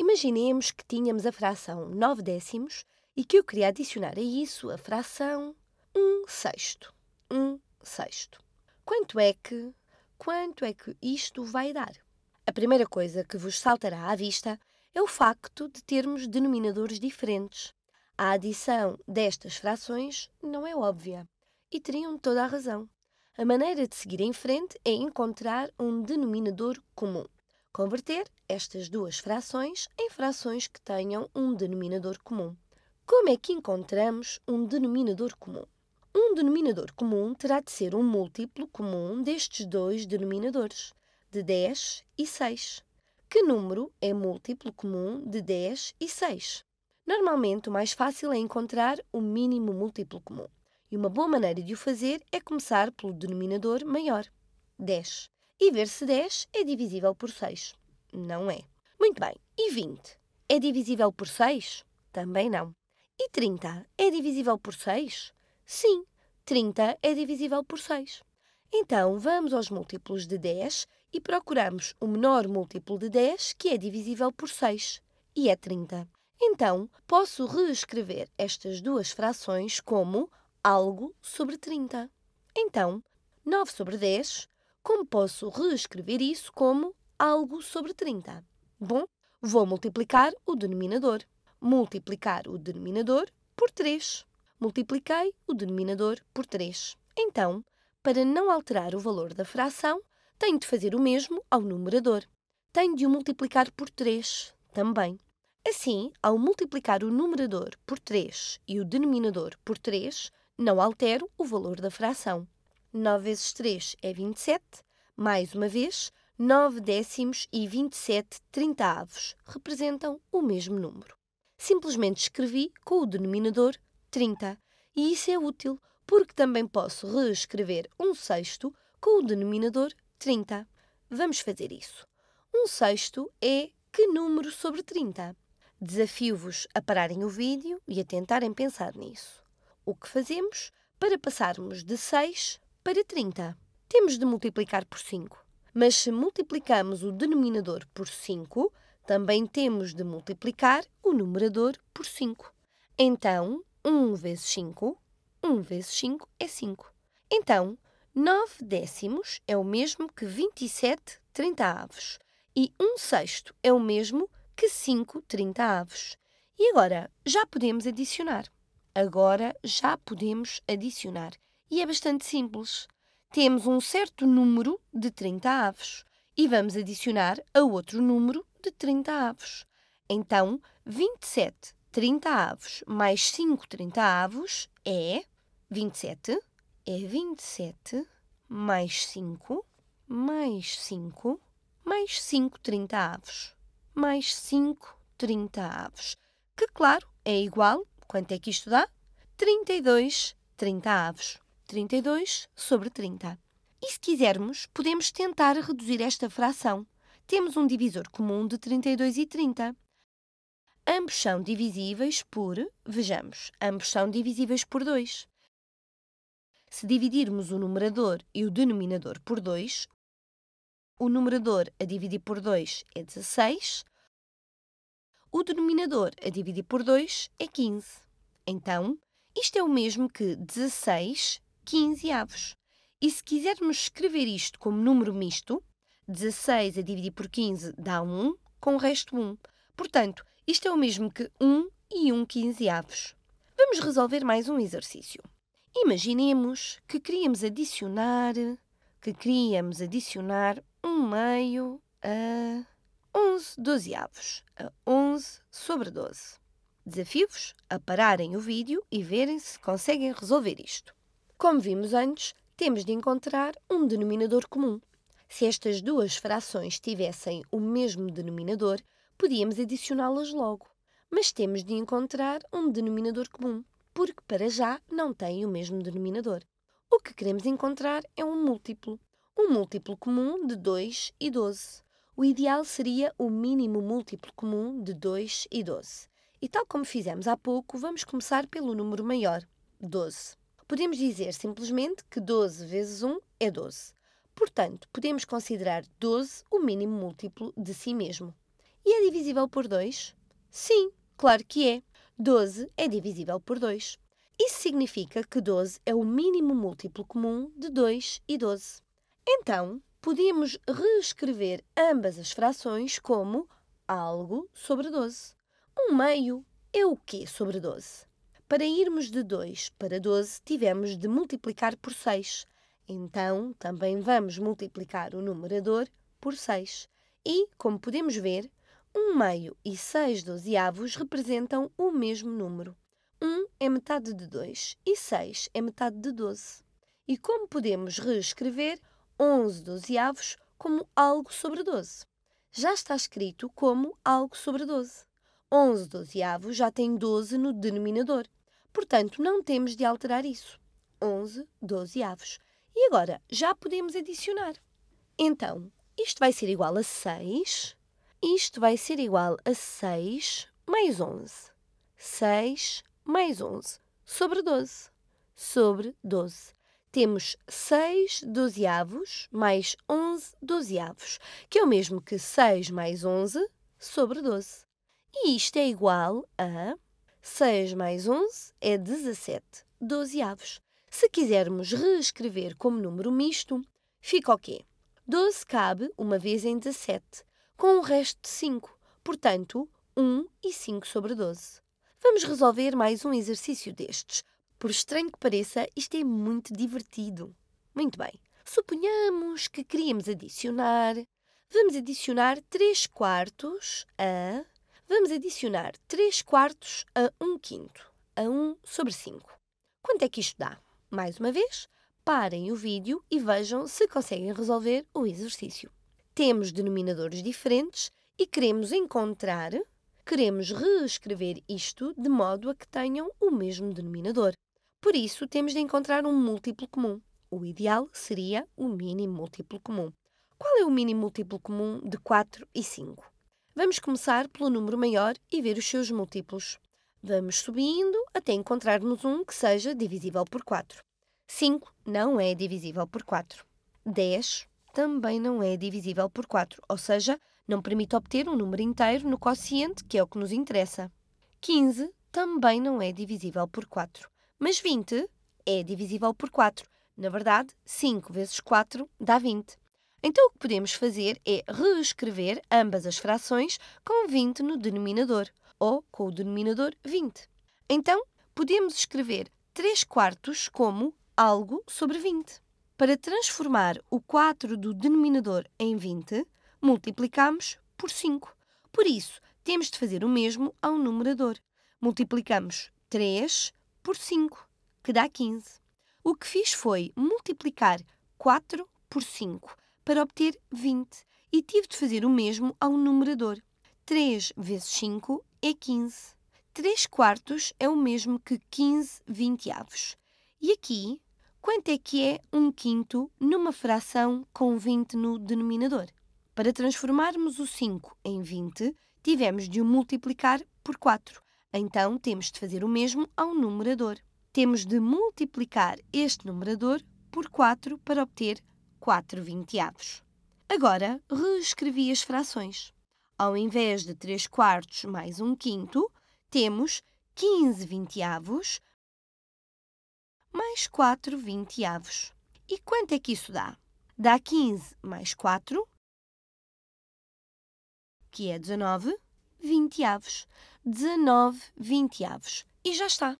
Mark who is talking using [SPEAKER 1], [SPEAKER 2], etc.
[SPEAKER 1] Imaginemos que tínhamos a fração 9 décimos e que eu queria adicionar a isso a fração 1 sexto. 1 sexto. Quanto é que. Quanto é que isto vai dar? A primeira coisa que vos saltará à vista é o facto de termos denominadores diferentes. A adição destas frações não é óbvia e teriam toda a razão. A maneira de seguir em frente é encontrar um denominador comum. Converter estas duas frações em frações que tenham um denominador comum. Como é que encontramos um denominador comum? Um denominador comum terá de ser um múltiplo comum destes dois denominadores, de 10 e 6. Que número é múltiplo comum de 10 e 6? Normalmente, o mais fácil é encontrar o mínimo múltiplo comum. E uma boa maneira de o fazer é começar pelo denominador maior, 10, e ver se 10 é divisível por 6. Não é. Muito bem. E 20? É divisível por 6? Também não. E 30? É divisível por 6? Sim, 30 é divisível por 6. Então, vamos aos múltiplos de 10 e procuramos o menor múltiplo de 10 que é divisível por 6, e é 30. Então, posso reescrever estas duas frações como algo sobre 30. Então, 9 sobre 10, como posso reescrever isso como algo sobre 30. Bom, vou multiplicar o denominador. Multiplicar o denominador por 3. Multipliquei o denominador por 3. Então, para não alterar o valor da fração, tenho de fazer o mesmo ao numerador. Tenho de o multiplicar por 3 também. Assim, ao multiplicar o numerador por 3 e o denominador por 3, não altero o valor da fração. 9 vezes 3 é 27. Mais uma vez, 9 décimos e 27 avos representam o mesmo número. Simplesmente escrevi com o denominador 30 e isso é útil porque também posso reescrever um sexto com o denominador 30. Vamos fazer isso. Um sexto é que número sobre 30? Desafio-vos a pararem o vídeo e a tentarem pensar nisso. O que fazemos para passarmos de 6 para 30? Temos de multiplicar por 5. Mas se multiplicamos o denominador por 5, também temos de multiplicar o numerador por 5. Então, 1 vezes 5, 1 vezes 5 é 5. Então, 9 décimos é o mesmo que 27 30 avos. E 1 sexto é o mesmo que 5 30 avos. E agora, já podemos adicionar. Agora já podemos adicionar. E é bastante simples temos um certo número de 30 avos e vamos adicionar a outro número de 30 avos. Então, 27 30 avos mais 5 30 avos é 27, é 27 mais 5, mais 5, mais 5 30 avos, mais 5 30 avos, que claro, é igual, quanto é que isto dá? 32 30 avos. 32 sobre 30. E se quisermos, podemos tentar reduzir esta fração. Temos um divisor comum de 32 e 30. Ambos são divisíveis por, vejamos, ambos são divisíveis por 2. Se dividirmos o numerador e o denominador por 2, o numerador a dividir por 2 é 16, o denominador a dividir por 2 é 15. Então, isto é o mesmo que 16 15 avos. E se quisermos escrever isto como número misto, 16 a dividir por 15 dá 1, com o resto 1. Portanto, isto é o mesmo que 1 e 1 15 avos. Vamos resolver mais um exercício. Imaginemos que queríamos adicionar, que queríamos adicionar 1 meio a 11 avos, a 11 sobre 12. Desafio-vos a pararem o vídeo e verem se conseguem resolver isto. Como vimos antes, temos de encontrar um denominador comum. Se estas duas frações tivessem o mesmo denominador, podíamos adicioná-las logo. Mas temos de encontrar um denominador comum, porque para já não têm o mesmo denominador. O que queremos encontrar é um múltiplo. Um múltiplo comum de 2 e 12. O ideal seria o mínimo múltiplo comum de 2 e 12. E tal como fizemos há pouco, vamos começar pelo número maior, 12. Podemos dizer simplesmente que 12 vezes 1 é 12. Portanto, podemos considerar 12 o mínimo múltiplo de si mesmo. E é divisível por 2? Sim, claro que é. 12 é divisível por 2. Isso significa que 12 é o mínimo múltiplo comum de 2 e 12. Então, podemos reescrever ambas as frações como algo sobre 12. Um meio é o quê sobre 12? Para irmos de 2 para 12, tivemos de multiplicar por 6. Então, também vamos multiplicar o numerador por 6. E, como podemos ver, 1 meio e 6 dozeavos representam o mesmo número. 1 é metade de 2 e 6 é metade de 12. E como podemos reescrever 11 dozeavos como algo sobre 12? Já está escrito como algo sobre 12. 11 dozeavos já tem 12 no denominador portanto, não temos de alterar isso. 11 dozeavos. E agora, já podemos adicionar. Então, isto vai ser igual a 6. Isto vai ser igual a 6 mais 11. 6 mais 11 sobre 12. Sobre 12. Temos 6 dozeavos mais 11 dozeavos, que é o mesmo que 6 mais 11 sobre 12. E isto é igual a 6 mais 11 é 17, 12 avos. Se quisermos reescrever como número misto, fica o quê? 12 cabe uma vez em 17, com o resto de 5, portanto, 1 e 5 sobre 12. Vamos resolver mais um exercício destes. Por estranho que pareça, isto é muito divertido. Muito bem. Suponhamos que queríamos adicionar. Vamos adicionar 3 quartos a Vamos adicionar 3 quartos a 1 quinto, a 1 sobre 5. Quanto é que isto dá? Mais uma vez, parem o vídeo e vejam se conseguem resolver o exercício. Temos denominadores diferentes e queremos encontrar, queremos reescrever isto de modo a que tenham o mesmo denominador. Por isso, temos de encontrar um múltiplo comum. O ideal seria o mínimo múltiplo comum. Qual é o mínimo múltiplo comum de 4 e 5? Vamos começar pelo número maior e ver os seus múltiplos. Vamos subindo até encontrarmos um que seja divisível por 4. 5 não é divisível por 4. 10 também não é divisível por 4, ou seja, não permite obter um número inteiro no quociente, que é o que nos interessa. 15 também não é divisível por 4. Mas 20 é divisível por 4. Na verdade, 5 vezes 4 dá 20. Então o que podemos fazer é reescrever ambas as frações com 20 no denominador, ou com o denominador 20. Então, podemos escrever 3 quartos como algo sobre 20. Para transformar o 4 do denominador em 20, multiplicamos por 5. Por isso, temos de fazer o mesmo ao numerador. Multiplicamos 3 por 5, que dá 15. O que fiz foi multiplicar 4 por 5, para obter 20 e tive de fazer o mesmo ao numerador. 3 vezes 5 é 15. 3 quartos é o mesmo que 15 vinteavos. E aqui, quanto é que é um quinto numa fração com 20 no denominador? Para transformarmos o 5 em 20, tivemos de o multiplicar por 4. Então, temos de fazer o mesmo ao numerador. Temos de multiplicar este numerador por 4 para obter 4 vinteavos. Agora, reescrevi as frações. Ao invés de 3 quartos mais 1 quinto, temos 15 vinteavos mais 4 vinteavos. E quanto é que isso dá? Dá 15 mais 4, que é 19 vinteavos. 19 vinteavos. E já está.